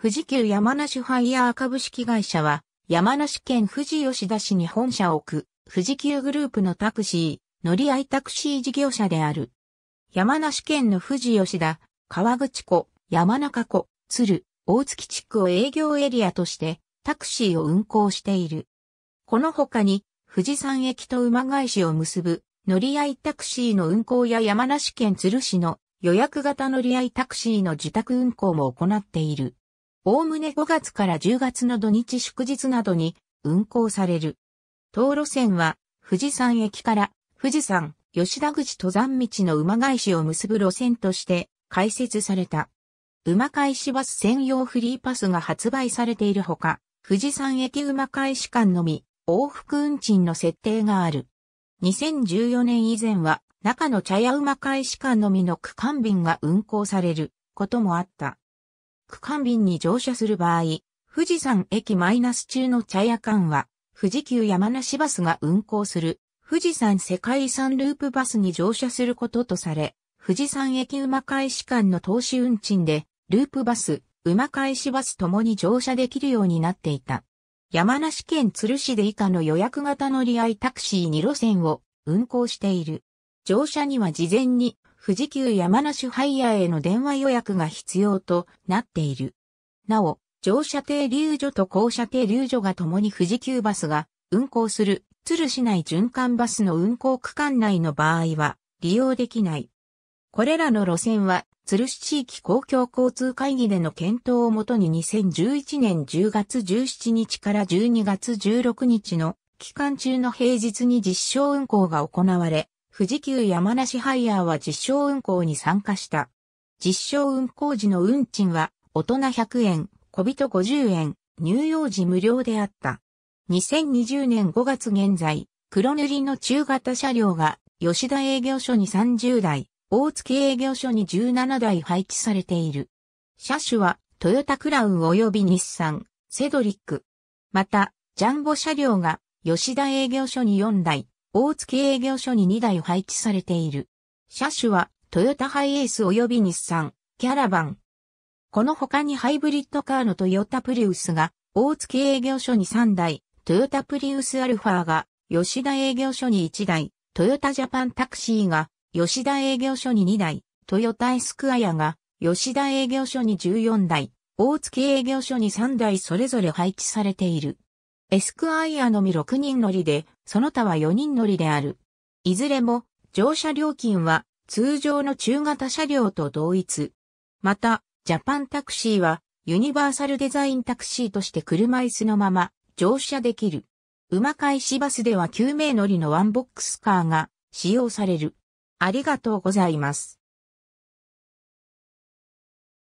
富士急山梨ファイヤー株式会社は、山梨県富士吉田市に本社を置く、富士急グループのタクシー、乗り合いタクシー事業者である。山梨県の富士吉田、川口湖、山中湖、鶴、大月地区を営業エリアとして、タクシーを運行している。この他に、富士山駅と馬返しを結ぶ、乗り合いタクシーの運行や山梨県鶴市の予約型乗り合いタクシーの自宅運行も行っている。おおむね5月から10月の土日祝日などに運行される。道路線は富士山駅から富士山吉田口登山道の馬返しを結ぶ路線として開設された。馬返しバス専用フリーパスが発売されているほか、富士山駅馬返し間のみ往復運賃の設定がある。2014年以前は中野茶屋馬返し間のみの区間便が運行されることもあった。区間便に乗車する場合、富士山駅マイナス中の茶屋間は、富士急山梨バスが運行する、富士山世界遺産ループバスに乗車することとされ、富士山駅馬返し間の投資運賃で、ループバス、馬返しバスともに乗車できるようになっていた。山梨県鶴市で以下の予約型乗り合いタクシー2路線を運行している。乗車には事前に富士急山梨ハイヤーへの電話予約が必要となっている。なお、乗車停留所と降車停留所が共に富士急バスが運行する鶴市内循環バスの運行区間内の場合は利用できない。これらの路線は鶴市地域公共交通会議での検討をもとに2011年10月17日から12月16日の期間中の平日に実証運行が行われ、富士急山梨ハイヤーは実証運行に参加した。実証運行時の運賃は、大人100円、小人50円、乳幼児無料であった。2020年5月現在、黒塗りの中型車両が、吉田営業所に30台、大月営業所に17台配置されている。車種は、トヨタクラウン及び日産、セドリック。また、ジャンボ車両が、吉田営業所に4台、大月営業所に2台配置されている。車種はトヨタハイエース及び日産、キャラバン。この他にハイブリッドカーのトヨタプリウスが大月営業所に3台、トヨタプリウスアルファが吉田営業所に1台、トヨタジャパンタクシーが吉田営業所に2台、トヨタエスクアヤが吉田営業所に14台、大月営業所に3台それぞれ配置されている。エスクアイアのみ6人乗りで、その他は4人乗りである。いずれも、乗車料金は、通常の中型車両と同一。また、ジャパンタクシーは、ユニバーサルデザインタクシーとして車椅子のまま、乗車できる。馬返しバスでは9名乗りのワンボックスカーが使用される。ありがとうございます。